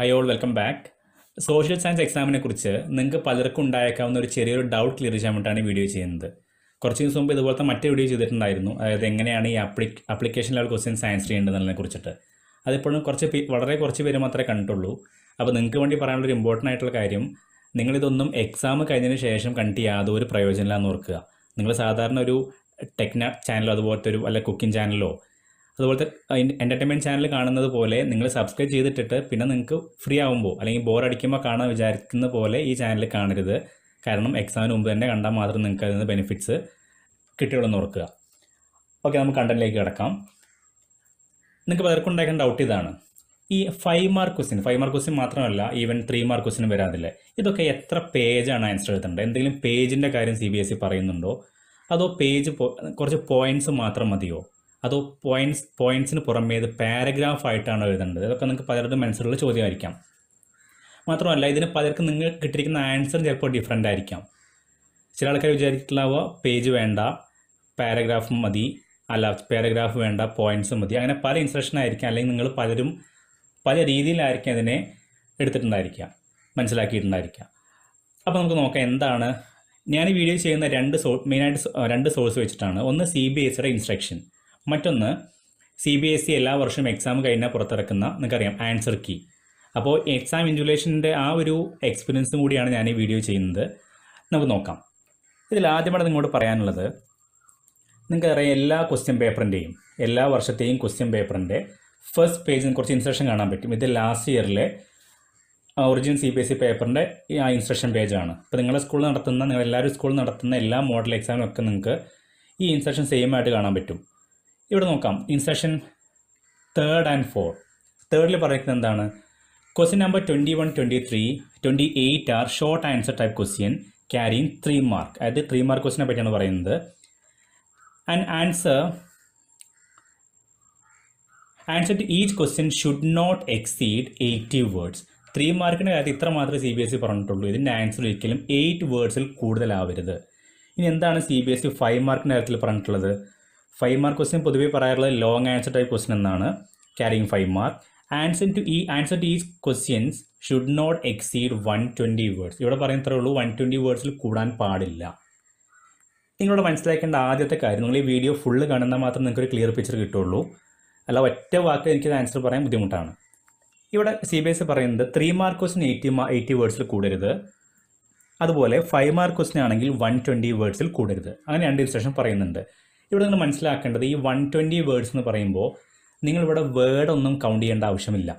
high all welcome back social science എക്സാമിനെ കുറിച്ച് നിങ്ങൾക്ക് പലർക്കും ഉണ്ടായേക്കാവുന്ന ഒരു ചെറിയൊരു ഡൗട്ട് ക്ലിയർ ചെയ്യാൻ വേണ്ടിയിട്ടാണ് ഈ വീഡിയോ ചെയ്യുന്നത് കുറച്ച് ദിവസം മുമ്പ് ഇതുപോലത്തെ മറ്റേ വീഡിയോ ചെയ്തിട്ടുണ്ടായിരുന്നു അതായത് എങ്ങനെയാണ് ഈ അപ്ലി അപ്ലിക്കേഷൻ ലെവൽ ക്വസ്റ്റ്യൻ സയൻസ് ചെയ്യേണ്ടതെന്നതിനെ കുറിച്ചിട്ട് അതിപ്പോഴും കുറച്ച് വളരെ കുറച്ച് പേര് മാത്രമേ കണ്ടിട്ടുള്ളൂ അപ്പോൾ നിങ്ങൾക്ക് വേണ്ടി പറയാനുള്ള ഒരു ഇമ്പോർട്ടൻ്റ് ആയിട്ടുള്ള കാര്യം നിങ്ങളിതൊന്നും എക്സാം കഴിഞ്ഞതിന് ശേഷം കണ്ടിട്ട് യാതൊരു പ്രയോജനമില്ല ഓർക്കുക നിങ്ങൾ സാധാരണ ഒരു ടെക്ന ചാനലോ അതുപോലത്തെ ഒരു അല്ല കുക്കിംഗ് ചാനലോ അതുപോലത്തെ എൻ്റർടൈൻമെൻറ്റ് ചാനൽ കാണുന്നത് പോലെ നിങ്ങൾ സബ്സ്ക്രൈബ് ചെയ്തിട്ടിട്ട് പിന്നെ നിങ്ങൾക്ക് ഫ്രീ ആകുമ്പോൾ അല്ലെങ്കിൽ ബോർ അടിക്കുമ്പോൾ കാണാൻ വിചാരിക്കുന്ന പോലെ ഈ ചാനൽ കാണരുത് കാരണം എക്സാമിന് മുമ്പ് തന്നെ കണ്ടാൽ മാത്രം നിങ്ങൾക്ക് അതിൽ നിന്ന് ബെനിഫിറ്റ്സ് കിട്ടിയുള്ളെന്ന് ഓർക്കുക ഓക്കെ നമുക്ക് കണ്ടന്റിലേക്ക് കിടക്കാം നിങ്ങൾക്ക് പലർക്കും ഉണ്ടാക്കാൻ ഡൗട്ട് ഇതാണ് ഈ five mark question five mark question മാത്രമല്ല ഈവൻ ത്രീ മാർക്ക് ക്വസ്റ്റിനും വരാതില്ലേ ഇതൊക്കെ എത്ര പേജാണ് ആൻസർ എഴുതേണ്ടത് എന്തെങ്കിലും പേജിൻ്റെ കാര്യം സി ബി എസ് സി പറയുന്നുണ്ടോ അതോ പേജ് കുറച്ച് പോയിന്റ്സ് മാത്രം മതിയോ അതോ പോയിന്റ്സ് പോയിന്റ്സിന് പുറമേ ഇത് ആയിട്ടാണ് എഴുതേണ്ടത് ഇതൊക്കെ നിങ്ങൾക്ക് പലരുടെ മനസ്സിലുള്ള ചോദ്യമായിരിക്കാം മാത്രമല്ല ഇതിന് പലർക്കും നിങ്ങൾ കിട്ടിയിരിക്കുന്ന ആൻസർ ചിലപ്പോൾ ഡിഫറെൻ്റ് ആയിരിക്കാം ചില ആൾക്കാർ വിചാരിച്ചിട്ടുള്ള പേജ് വേണ്ട പാരഗ്രാഫ് മതി അല്ല പാരഗ്രാഫ് വേണ്ട പോയിന്റ്സ് മതി അങ്ങനെ പല ഇൻസ്ട്രക്ഷൻ ആയിരിക്കാം അല്ലെങ്കിൽ നിങ്ങൾ പലരും പല രീതിയിലായിരിക്കും അതിനെ എടുത്തിട്ടുണ്ടായിരിക്കാം മനസ്സിലാക്കിയിട്ടുണ്ടായിരിക്കാം അപ്പോൾ നമുക്ക് നോക്കാം എന്താണ് ഞാൻ ഈ വീഡിയോ ചെയ്യുന്ന രണ്ട് സോ മെയിനായിട്ട് രണ്ട് സോഴ്സ് വെച്ചിട്ടാണ് ഒന്ന് സി ബി എസ് ഇൻസ്ട്രക്ഷൻ മറ്റൊന്ന് സി ബി എസ് ഇ എല്ലാ വർഷവും എക്സാം കഴിഞ്ഞാൽ പുറത്തിറക്കുന്ന നിങ്ങൾക്കറിയാം ആൻസർ കീ അപ്പോൾ എക്സാം ഇൻജുലേഷൻ്റെ ആ ഒരു എക്സ്പീരിയൻസ് കൂടിയാണ് ഞാൻ ഈ വീഡിയോ ചെയ്യുന്നത് നമുക്ക് നോക്കാം ഇതിൽ ആദ്യമാണ് നിങ്ങളോട് പറയാനുള്ളത് നിങ്ങൾക്കറിയാം എല്ലാ ക്വസ്റ്റ്യൻ പേപ്പറിൻ്റെയും എല്ലാ വർഷത്തെയും ക്വസ്റ്റ്യൻ പേപ്പറിൻ്റെ ഫസ്റ്റ് പേജിന് കുറച്ച് ഇൻസ്ട്രക്ഷൻ കാണാൻ പറ്റും ഇത് ലാസ്റ്റ് ഇയറിലെ original C B S E പേപ്പറിൻ്റെ ആ ഇൻസ്ട്രക്ഷൻ പേജാണ് ഇപ്പോൾ നിങ്ങളുടെ സ്കൂളിൽ നടത്തുന്ന നിങ്ങൾ എല്ലാവരും സ്കൂളിൽ നടത്തുന്ന എല്ലാ മോഡൽ എക്സാമിനൊക്കെ നിങ്ങൾക്ക് ഈ ഇൻസ്ട്രക്ഷൻ സെയിം ആയിട്ട് കാണാൻ പറ്റും ഇവിടെ നോക്കാം ഇൻസെക്ഷൻ തേർഡ് ആൻഡ് ഫോർ തേർഡിൽ പറയുന്നത് എന്താണ് question number twenty one twenty three twenty eight are short answer type question carrying three mark അതായത് ത്രീ മാർക്ക് ക്വസ്റ്റിനെ പറ്റിയാണ് പറയുന്നത് and answer answer to each question should not exceed eighty words three മാർക്കിൻ്റെ കാര്യത്തിൽ ഇത്ര മാത്രമേ സി ബി എസ് ഇ പറഞ്ഞിട്ടുള്ളൂ ഇതിൻ്റെ ആൻസർ ഒരിക്കലും എയ്റ്റ് വേർഡ്സിൽ കൂടുതലാവരുത് ഇനി എന്താണ് C B S E five മാർക്കിൻ്റെ കാര്യത്തിൽ പറഞ്ഞിട്ടുള്ളത് ഫൈവ് മാർക്ക് ക്വസ്റ്റ്യൻ പൊതുവേ പറയാറുള്ളത് ലോങ് ആൻസർ ടൈപ്പ് ക്വസ്റ്റ്യൻ എന്നാണ് carrying five mark answer to ഈ answer to these questions should not exceed one twenty words ഇവിടെ പറയുന്നത്രേ ഉള്ളൂ വൺ ട്വൻറ്റി വേർഡ്സിൽ കൂടാൻ പാടില്ല നിങ്ങളോട് മനസ്സിലാക്കേണ്ട ആദ്യത്തെ കാര്യം നിങ്ങൾ ഈ വീഡിയോ ഫുള്ള് കാണുന്നാൽ മാത്രം നിങ്ങൾക്ക് ഒരു ക്ലിയർ പിക്ചർ കിട്ടുള്ളൂ അല്ല ഒറ്റ വാക്ക് എനിക്കത് ആൻസർ പറയാൻ ബുദ്ധിമുട്ടാണ് ഇവിടെ സി ബി എസ് പറയുന്നത് ത്രീ മാർക്ക് ക്വസ്റ്റിന് എയ്റ്റി മാ എയ്റ്റി വേർഡ്സിൽ കൂടരുത് അതുപോലെ ഫൈവ് മാർക്ക് ക്വസ്റ്റിനാണെങ്കിൽ വൺ ട്വൻറ്റി വേർഡ്സിൽ കൂടരുത് അങ്ങനെ രണ്ട് ഇൻസ്ട്രക്ഷൻ പറയുന്നുണ്ട് ഇവിടെ നിങ്ങൾ മനസ്സിലാക്കേണ്ടത് ഈ വൺ ട്വൻറ്റി വേർഡ്സ് എന്ന് പറയുമ്പോൾ നിങ്ങളിവിടെ വേർഡൊന്നും കൗണ്ട് ചെയ്യേണ്ട ആവശ്യമില്ല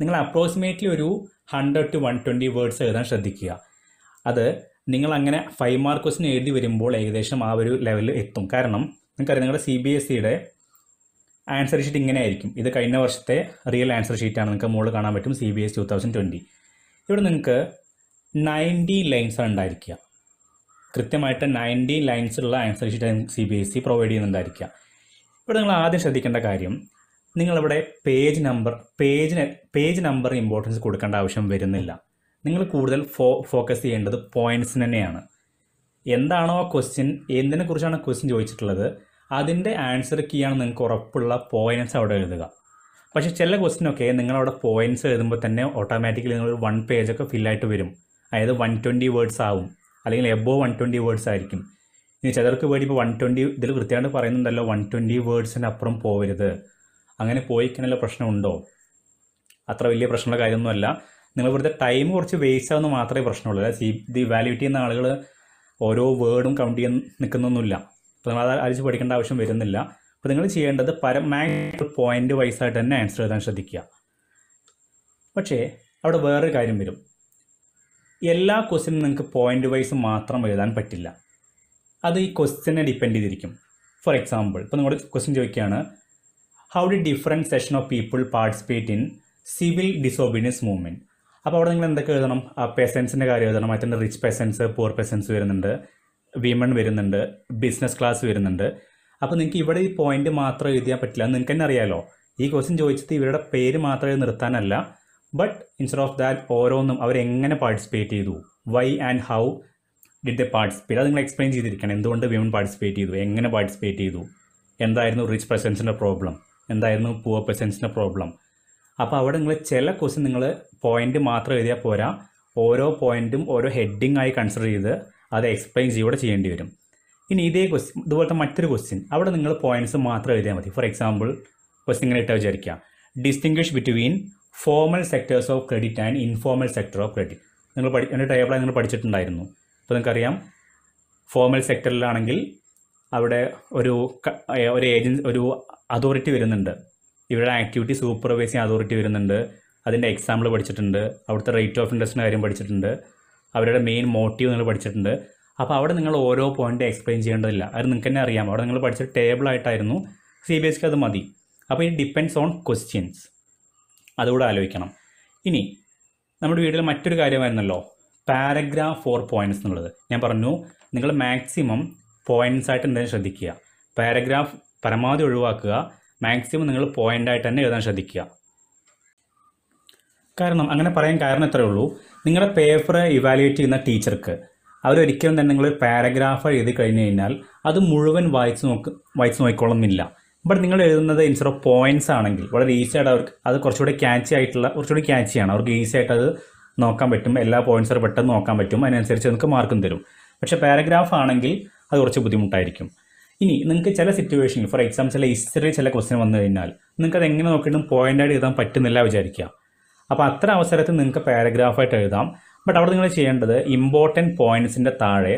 നിങ്ങൾ അപ്രോക്സിമേറ്റ്ലി ഒരു hundred to one twenty words എഴുതാൻ ശ്രദ്ധിക്കുക അത് നിങ്ങൾ അങ്ങനെ ഫൈവ് മാർക്ക് ക്വസ്റ്റിന് എഴുതി വരുമ്പോൾ ഏകദേശം ആ ഒരു ലെവലിൽ എത്തും കാരണം നിങ്ങൾക്കറിയാം നിങ്ങളുടെ സി ബി എസ് സിയുടെ e ആൻസർ ഷീറ്റ് ഇങ്ങനെ ആയിരിക്കും ഇത് കഴിഞ്ഞ വർഷത്തെ റിയൽ ആൻസർ ഷീറ്റാണ് നിങ്ങൾക്ക് മുകളിൽ കാണാൻ പറ്റും C B S two thousand twenty ഇവിടെ നിങ്ങൾക്ക് നയൻറ്റി ലൈൻസാണ് ഉണ്ടായിരിക്കുക കൃത്യമായിട്ട് നയൻറ്റീൻ ലൈൻസിലുള്ള answer sheet C B S E e provide ചെയ്യുന്നുണ്ടായിരിക്കുക ഇവിടെ നിങ്ങൾ ആദ്യം ശ്രദ്ധിക്കേണ്ട കാര്യം നിങ്ങളിവിടെ പേജ് നമ്പർ പേജിന് പേജ് നമ്പർ ഇമ്പോർട്ടൻസ് കൊടുക്കേണ്ട ആവശ്യം വരുന്നില്ല നിങ്ങൾ കൂടുതൽ ഫോ ഫോക്കസ് ചെയ്യേണ്ടത് പോയിൻറ്റ്സിന് തന്നെയാണ് എന്താണോ ക്വസ്റ്റ്യൻ എന്തിനെ കുറിച്ചാണ് ക്വസ്റ്റ്യൻ ചോദിച്ചിട്ടുള്ളത് അതിൻ്റെ ആൻസർ കീയാണ് നിങ്ങൾക്ക് ഉറപ്പുള്ള പോയിൻറ്റ്സ് അവിടെ എഴുതുക പക്ഷേ ചില ക്വസ്റ്റ്യനൊക്കെ നിങ്ങളവിടെ പോയിൻറ്റ്സ് എഴുതുമ്പോൾ തന്നെ ഓട്ടോമാറ്റിക്കലി നിങ്ങൾ വൺ പേജൊക്കെ ഫില്ലായിട്ട് വരും അതായത് വൺ ട്വൻറ്റി വേർഡ്സ് ആവും അല്ലെങ്കിൽ എബോ വൺ ട്വൻറ്റി വേർഡ്സ് ആയിരിക്കും ഇനി ചിലർക്ക് വേണ്ടി ഇപ്പോൾ വൺ ട്വൻറ്റി ഇതിൽ കൃത്യമായിട്ട് പറയുന്നുണ്ടല്ലോ വൺ ട്വൻറ്റി വേർഡ്സിന് അപ്പുറം പോവരുത് അങ്ങനെ പോയി കഴിഞ്ഞാൽ പ്രശ്നമുണ്ടോ അത്ര വലിയ പ്രശ്നമുള്ള കാര്യമൊന്നുമല്ല നിങ്ങൾ ഇവിടുത്തെ ടൈം കുറച്ച് വേസ്റ്റ് ആവുന്ന മാത്രമേ പ്രശ്നമുള്ളൂ അതായത് സി ഇത് വാലിഡിറ്റി ചെയ്യുന്ന ആളുകൾ ഓരോ വേർഡും കൗണ്ട് ചെയ്യാൻ നിൽക്കുന്നൊന്നുമില്ല അപ്പോൾ നിങ്ങൾ അത് അരിച്ച് പഠിക്കേണ്ട ആവശ്യം വരുന്നില്ല അപ്പോൾ നിങ്ങൾ ചെയ്യേണ്ടത് പരമാക്സിമം പോയിൻ്റ് വൈസായിട്ട് തന്നെ ആൻസർ എഴുതാൻ ശ്രദ്ധിക്കുക പക്ഷേ അവിടെ വേറൊരു കാര്യം വരും എല്ലാ ക്വസ്റ്റിനും നിങ്ങൾക്ക് പോയിന്റ് വൈസ് മാത്രം എഴുതാൻ പറ്റില്ല അത് ഈ ക്വസ്റ്റിനെ ഡിപ്പെൻഡ് ചെയ്തിരിക്കും ഫോർ എക്സാമ്പിൾ ഇപ്പോൾ നിങ്ങളുടെ ക്വസ്റ്റ്യൻ ചോദിക്കുകയാണ് ഹൗ ഡി different section of people participate in civil disobedience movement അപ്പോൾ അവിടെ നിങ്ങൾ എന്തൊക്കെ എഴുതണം ആ പെസൻസിൻ്റെ കാര്യം എഴുതണം മറ്റേ റിച്ച് പെസൻസ് പൂർ പെസൻസ് വരുന്നുണ്ട് വിമൺ വരുന്നുണ്ട് ബിസിനസ് ക്ലാസ് വരുന്നുണ്ട് അപ്പോൾ നിങ്ങൾക്ക് ഇവിടെ ഈ പോയിന്റ് മാത്രം എഴുതിയാൽ പറ്റില്ല നിങ്ങൾക്ക് തന്നെ അറിയാമല്ലോ ഈ ക്വസ്റ്റ്യൻ ചോദിച്ചത് ഇവരുടെ പേര് മാത്രമേ നിർത്താനല്ല ബട്ട് ഇൻസ്റ്റെഡ് ഓഫ് ദാറ്റ് ഓരോന്നും അവരെങ്ങനെ പാർട്ടിസിപ്പേറ്റ് ചെയ്തു why and how did the participate അത് നിങ്ങൾ എക്സ്പ്ലെയിൻ ചെയ്തിരിക്കണം എന്തുകൊണ്ട് വിമൻ പാർട്ടിസിപ്പേറ്റ് ചെയ്തു എങ്ങനെ പാർട്ടിസിപ്പേറ്റ് ചെയ്തു എന്തായിരുന്നു റിച്ച് പെർസൻസിൻ്റെ പ്രോബ്ലം എന്തായിരുന്നു പുവർ പെർസൻസിൻ്റെ പ്രോബ്ലം അപ്പോൾ അവിടെ നിങ്ങൾ ചില ക്വസ്റ്റ്യൻ നിങ്ങൾ പോയിന്റ് മാത്രം എഴുതിയാൽ പോരാ ഓരോ പോയിന്റും ഓരോ ഹെഡിങ് ആയി കൺസിഡർ ചെയ്ത് അത് എക്സ്പ്ലെയിൻ ചെയ്യൂടെ ചെയ്യേണ്ടി വരും ഇനി ഇതേ ക്വസ്റ്റ്യൻ ഇതുപോലത്തെ മറ്റൊരു ക്വസ്റ്റ്യൻ അവിടെ നിങ്ങൾ പോയിന്റ്സ് മാത്രം എഴുതിയാൽ മതി ഫോർ എക്സാമ്പിൾ ക്വസ്റ്റ്യൻ ഇങ്ങനെ ഇട്ടാൽ വിചാരിക്കുക distinguish between formal sectors of credit and informal sector of credit നിങ്ങൾ പഠി എൻ്റെ ടേബിളായി നിങ്ങൾ പഠിച്ചിട്ടുണ്ടായിരുന്നു അപ്പോൾ നിങ്ങൾക്കറിയാം ഫോമൽ സെക്ടറിലാണെങ്കിൽ അവിടെ ഒരു ഒരു ഏജൻസി ഒരു അതോറിറ്റി വരുന്നുണ്ട് ഇവരുടെ ആക്ടിവിറ്റി സൂപ്പർവൈസിങ് അതോറിറ്റി വരുന്നുണ്ട് അതിൻ്റെ എക്സാമ്പിൾ പഠിച്ചിട്ടുണ്ട് അവിടുത്തെ റേറ്റ് ഓഫ് ഇൻട്രസ്റ്റിൻ്റെ കാര്യം പഠിച്ചിട്ടുണ്ട് അവരുടെ മെയിൻ മോട്ടീവ് നിങ്ങൾ പഠിച്ചിട്ടുണ്ട് അപ്പോൾ അവിടെ നിങ്ങൾ ഓരോ പോയിന്റ് എക്സ്പ്ലെയിൻ ചെയ്യേണ്ടതില്ല അത് നിങ്ങൾക്ക് തന്നെ അറിയാം അവിടെ നിങ്ങൾ പഠിച്ച ടേബിളായിട്ടായിരുന്നു സി ബി എസ് അത് മതി അപ്പോൾ ഇറ്റ് ഡിപ്പെൻഡ്സ് ഓൺ ക്വസ്റ്റ്യൻസ് അതുകൂടെ ആലോചിക്കണം ഇനി നമ്മുടെ വീട്ടിൽ മറ്റൊരു കാര്യമായിരുന്നല്ലോ പാരഗ്രാഫ് ഫോർ പോയിൻറ്റ്സ് എന്നുള്ളത് ഞാൻ പറഞ്ഞു നിങ്ങൾ മാക്സിമം പോയിന്റ്സ് ആയിട്ട് എന്തായാലും ശ്രദ്ധിക്കുക പാരഗ്രാഫ് പരമാവധി ഒഴിവാക്കുക മാക്സിമം നിങ്ങൾ പോയിന്റ് ആയിട്ട് തന്നെ എഴുതാൻ ശ്രദ്ധിക്കുക കാരണം അങ്ങനെ പറയാൻ കാരണം ഇത്രയേ ഉള്ളൂ നിങ്ങളുടെ പേപ്പർ ഇവാലുവേറ്റ് ചെയ്യുന്ന ടീച്ചർക്ക് അവരൊരിക്കലും തന്നെ നിങ്ങൾ പാരഗ്രാഫ് എഴുതി കഴിഞ്ഞു കഴിഞ്ഞാൽ അത് മുഴുവൻ വായിച്ചു നോക്ക് വായിച്ചു നോക്കിക്കോളുന്നില്ല ബട്ട് നിങ്ങൾ എഴുതുന്നത് ഇൻസ്റ്റർ ഓഫ് പോയിന്റ്സ് ആണെങ്കിൽ വളരെ ഈസി ആയിട്ട് അവർക്ക് അത് കുറച്ചുകൂടി ക്യാച്ച് ആയിട്ടുള്ള കുറച്ചുകൂടി ആണ് അവർക്ക് ഈസി ആയിട്ട് അത് നോക്കാൻ പറ്റും എല്ലാ പോയിന്റ്സും പെട്ടെന്ന് നോക്കാൻ പറ്റും അതിനനുസരിച്ച് നിങ്ങൾക്ക് മാർക്കും തരും പക്ഷേ പാരഗ്രാഫ് ആണെങ്കിൽ അത് കുറച്ച് ബുദ്ധിമുട്ടായിരിക്കും ഇനി നിങ്ങൾക്ക് ചില സിറ്റുവേഷനിൽ ഫോർ എക്സാമ്പിൾ ചില ഹിസ്റ്ററി ചില ക്വസ്റ്റ്യൻ വന്നു കഴിഞ്ഞാൽ നിങ്ങൾക്ക് അത് എങ്ങനെ നോക്കിയിട്ടും പോയിൻ്റായിട്ട് എഴുതാൻ പറ്റുന്നില്ല വിചാരിക്കുക അപ്പോൾ അത്ര അവസരത്തിൽ നിങ്ങൾക്ക് പാരഗ്രാഫായിട്ട് എഴുതാം ബട്ട് അവിടെ നിങ്ങൾ ചെയ്യേണ്ടത് ഇമ്പോർട്ടൻറ്റ് പോയിൻറ്റ്സിൻ്റെ താഴെ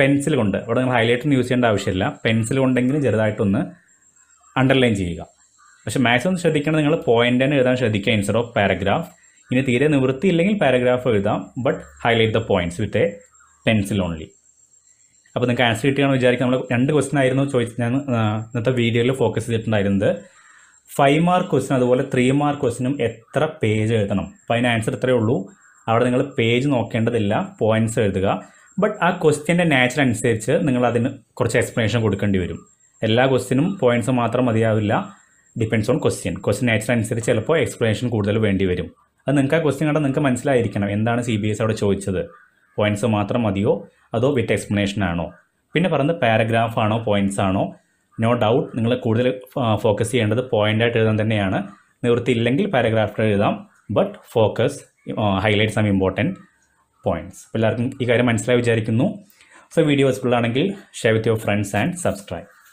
പെൻസിൽ കൊണ്ട് അവിടെ നിങ്ങൾ ഹൈലൈറ്റർ യൂസ് ചെയ്യേണ്ട ആവശ്യമില്ല പെൻസിൽ കൊണ്ടെങ്കിലും ചെറുതായിട്ടൊന്ന് അണ്ടർലൈൻ ചെയ്യുക പക്ഷെ മാക്സിമം ശ്രദ്ധിക്കണം നിങ്ങൾ പോയിന്റ് തന്നെ എഴുതാൻ ശ്രദ്ധിക്കുക ഇൻസ്റ്റർ ഓഫ് പാരഗ്രാഫ് ഇനി തീരെ നിവൃത്തി ഇല്ലെങ്കിൽ പാരഗ്രാഫ് എഴുതാം but highlight the points with a pencil only അപ്പോൾ നിങ്ങൾക്ക് ആൻസർ കിട്ടിയാണെന്ന് വിചാരിക്കുക നമ്മൾ രണ്ട് ക്വസ്റ്റൻ ആയിരുന്നു ചോദിച്ച് ഞാൻ ഇന്നത്തെ വീഡിയോയിൽ ഫോക്കസ് ചെയ്തിട്ടുണ്ടായിരുന്നത് ഫൈവ് മാർക്ക് ക്വസ്റ്റൻ അതുപോലെ ത്രീ മാർക്ക് ക്വസ്റ്റിനും എത്ര പേജ് എഴുതണം അപ്പോൾ അതിന് ആൻസർ ഇത്രയേ ഉള്ളൂ അവിടെ നിങ്ങൾ പേജ് നോക്കേണ്ടതില്ല പോയിന്റ്സ് എഴുതുക ബട്ട് ആ ക്വസ്റ്റ്യൻ്റെ നാച്ചർ അനുസരിച്ച് നിങ്ങൾ അതിന് കുറച്ച് എക്സ്പ്ലനേഷൻ കൊടുക്കേണ്ടി വരും എല്ലാ ക്വസ്റ്റിനും പോയിന്റ്സ് മാത്രം മതിയാവില്ല depends on question question answer അനുസരിച്ച് ചിലപ്പോൾ എക്സ്പ്ലനേഷൻ കൂടുതൽ വേണ്ടി വരും അത് നിങ്ങൾക്ക് ആ ക്വസ്റ്റ്യൻ കണ്ടാൽ നിങ്ങൾക്ക് മനസ്സിലായിരിക്കണം എന്താണ് സി ബി എസ് അവിടെ ചോദിച്ചത് പോയിന്റ്സ് മാത്രം മതിയോ അതോ വിത്ത് എക്സ്പ്ലനേഷൻ ആണോ പിന്നെ പറയുന്നത് പാരഗ്രാഫ് ആണോ പോയിന്റ്സ് ആണോ നോ ഡൗട്ട് നിങ്ങൾ കൂടുതൽ ഫോക്കസ് ചെയ്യേണ്ടത് ആയിട്ട് എഴുതാൻ തന്നെയാണ് നിവൃത്തിയില്ലെങ്കിൽ പാരഗ്രാഫ് പാരഗ്രാഫിൽ എഴുതാം but focus highlight some important points എല്ലാവർക്കും ഈ കാര്യം മനസ്സിലായി വിചാരിക്കുന്നു സോ വീഡിയോ യൂസ്ഫുൾ ആണെങ്കിൽ share with your friends and subscribe